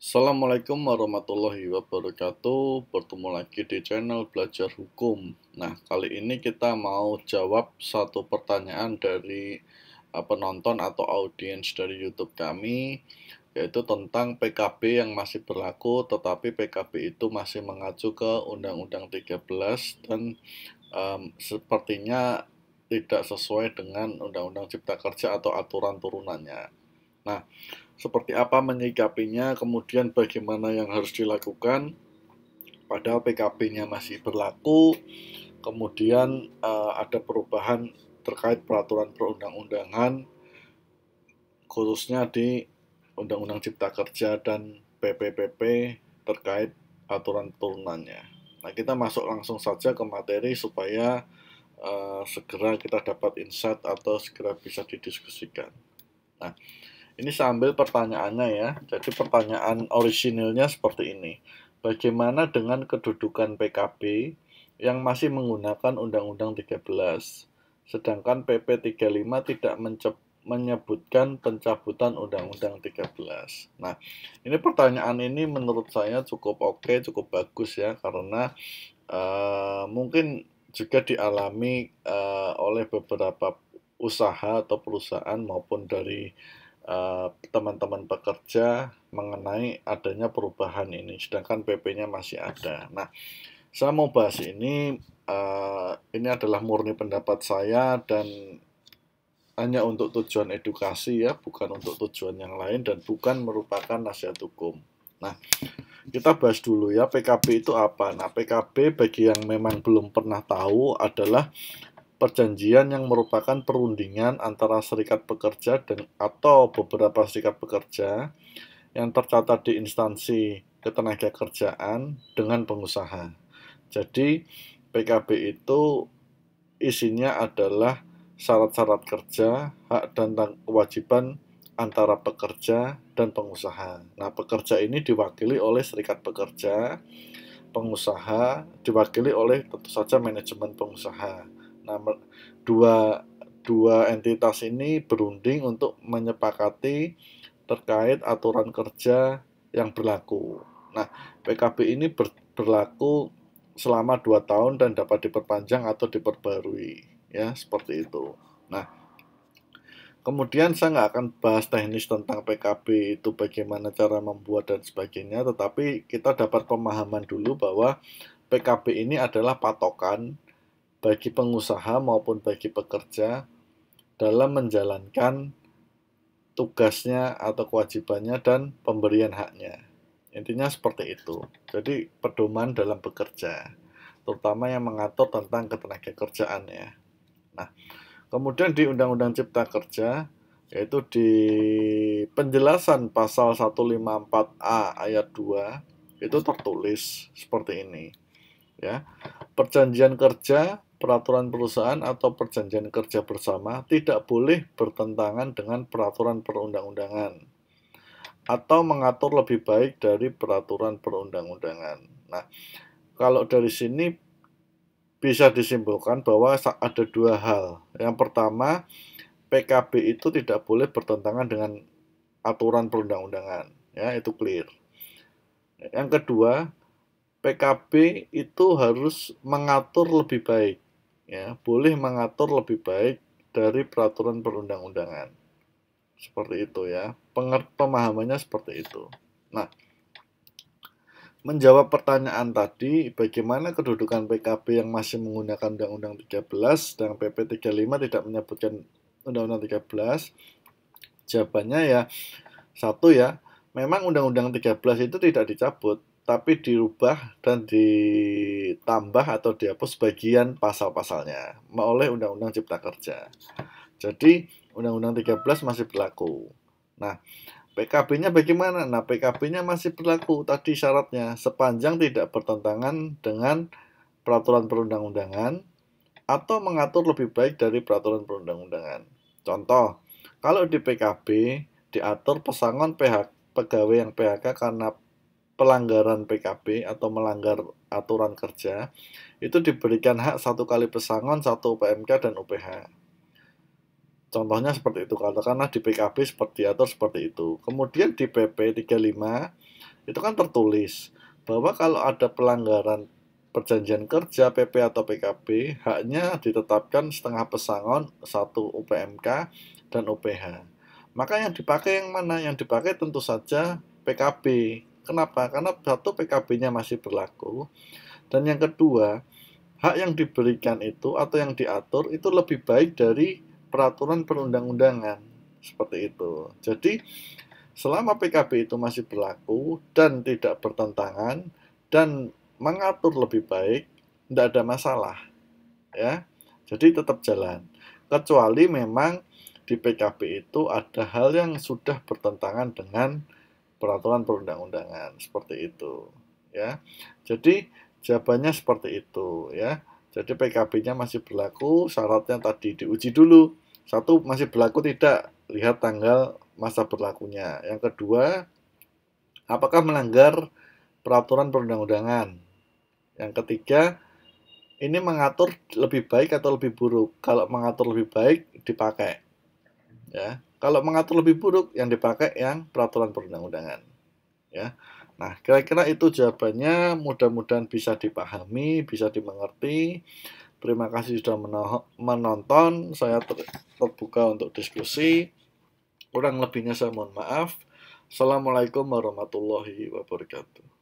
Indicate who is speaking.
Speaker 1: Assalamualaikum warahmatullahi wabarakatuh Bertemu lagi di channel Belajar Hukum Nah, kali ini kita mau jawab satu pertanyaan dari eh, penonton atau audiens dari YouTube kami Yaitu tentang PKB yang masih berlaku Tetapi PKB itu masih mengacu ke Undang-Undang 13 Dan um, sepertinya tidak sesuai dengan Undang-Undang Cipta Kerja atau aturan turunannya Nah, seperti apa menyikapinya, kemudian bagaimana yang harus dilakukan, padahal pkp nya masih berlaku, kemudian uh, ada perubahan terkait peraturan perundang-undangan, khususnya di Undang-Undang Cipta Kerja dan PPPP terkait aturan turunannya. Nah, kita masuk langsung saja ke materi supaya uh, segera kita dapat insight atau segera bisa didiskusikan. Nah, ini sambil pertanyaannya ya. Jadi pertanyaan orisinilnya seperti ini. Bagaimana dengan kedudukan PKB yang masih menggunakan Undang-Undang 13? Sedangkan PP 35 tidak menyebutkan pencabutan Undang-Undang 13. Nah, ini pertanyaan ini menurut saya cukup oke, okay, cukup bagus ya, karena uh, mungkin juga dialami uh, oleh beberapa usaha atau perusahaan maupun dari Eh, teman-teman uh, pekerja mengenai adanya perubahan ini, sedangkan PP-nya masih ada. Nah, saya mau bahas ini, uh, ini adalah murni pendapat saya dan hanya untuk tujuan edukasi ya, bukan untuk tujuan yang lain dan bukan merupakan nasihat hukum. Nah, kita bahas dulu ya PKB itu apa. Nah, PKB bagi yang memang belum pernah tahu adalah perjanjian yang merupakan perundingan antara serikat pekerja dan atau beberapa serikat pekerja yang tercatat di instansi ketenaga kerjaan dengan pengusaha. Jadi PKB itu isinya adalah syarat-syarat kerja, hak dan kewajiban antara pekerja dan pengusaha. Nah, pekerja ini diwakili oleh serikat pekerja, pengusaha diwakili oleh tentu saja manajemen pengusaha Nah, dua dua entitas ini berunding untuk menyepakati terkait aturan kerja yang berlaku. Nah, PKB ini ber, berlaku selama dua tahun dan dapat diperpanjang atau diperbarui, ya seperti itu. Nah, Kemudian saya nggak akan bahas teknis tentang PKB itu bagaimana cara membuat dan sebagainya, tetapi kita dapat pemahaman dulu bahwa PKB ini adalah patokan bagi pengusaha maupun bagi pekerja dalam menjalankan tugasnya atau kewajibannya dan pemberian haknya. Intinya seperti itu. Jadi pedoman dalam bekerja, terutama yang mengatur tentang ketenaga kerjaan ya. Nah, kemudian di Undang-Undang Cipta Kerja yaitu di penjelasan pasal 154A ayat 2 itu tertulis seperti ini. Ya. Perjanjian kerja peraturan perusahaan atau perjanjian kerja bersama tidak boleh bertentangan dengan peraturan perundang-undangan atau mengatur lebih baik dari peraturan perundang-undangan. Nah, kalau dari sini bisa disimpulkan bahwa ada dua hal. Yang pertama, PKB itu tidak boleh bertentangan dengan aturan perundang-undangan, ya itu clear. Yang kedua, PKB itu harus mengatur lebih baik ya boleh mengatur lebih baik dari peraturan perundang-undangan seperti itu ya pemahamannya seperti itu nah menjawab pertanyaan tadi bagaimana kedudukan PKB yang masih menggunakan Undang-Undang 13 dan PP 35 tidak menyebutkan Undang-Undang 13 jawabannya ya satu ya memang Undang-Undang 13 itu tidak dicabut tapi dirubah dan ditambah atau dihapus bagian pasal-pasalnya oleh Undang-Undang Cipta Kerja. Jadi Undang-Undang 13 masih berlaku. Nah, PKB-nya bagaimana? Nah, PKB-nya masih berlaku tadi syaratnya sepanjang tidak bertentangan dengan peraturan perundang-undangan atau mengatur lebih baik dari peraturan perundang-undangan. Contoh, kalau di PKB diatur pesangon PH, pegawai yang PHK karena pelanggaran PKB atau melanggar aturan kerja itu diberikan hak satu kali pesangon satu PMK dan UPH. Contohnya seperti itu, katakanlah di PKB seperti atau seperti itu. Kemudian di PP 35 itu kan tertulis bahwa kalau ada pelanggaran perjanjian kerja PP atau PKB haknya ditetapkan setengah pesangon satu UPMK dan UPH. Maka yang dipakai yang mana? Yang dipakai tentu saja PKB Kenapa? Karena satu PKB-nya masih berlaku dan yang kedua hak yang diberikan itu atau yang diatur itu lebih baik dari peraturan perundang-undangan seperti itu. Jadi selama PKB itu masih berlaku dan tidak bertentangan dan mengatur lebih baik, tidak ada masalah. Ya. Jadi tetap jalan. Kecuali memang di PKB itu ada hal yang sudah bertentangan dengan peraturan perundang-undangan seperti itu ya. Jadi jawabannya seperti itu ya. Jadi PKB-nya masih berlaku, syaratnya tadi diuji dulu. Satu masih berlaku tidak, lihat tanggal masa berlakunya. Yang kedua, apakah melanggar peraturan perundang-undangan? Yang ketiga, ini mengatur lebih baik atau lebih buruk? Kalau mengatur lebih baik dipakai ya kalau mengatur lebih buruk yang dipakai yang peraturan perundang-undangan ya nah kira-kira itu jawabannya mudah-mudahan bisa dipahami bisa dimengerti terima kasih sudah menonton saya terbuka untuk diskusi kurang lebihnya saya mohon maaf assalamualaikum warahmatullahi wabarakatuh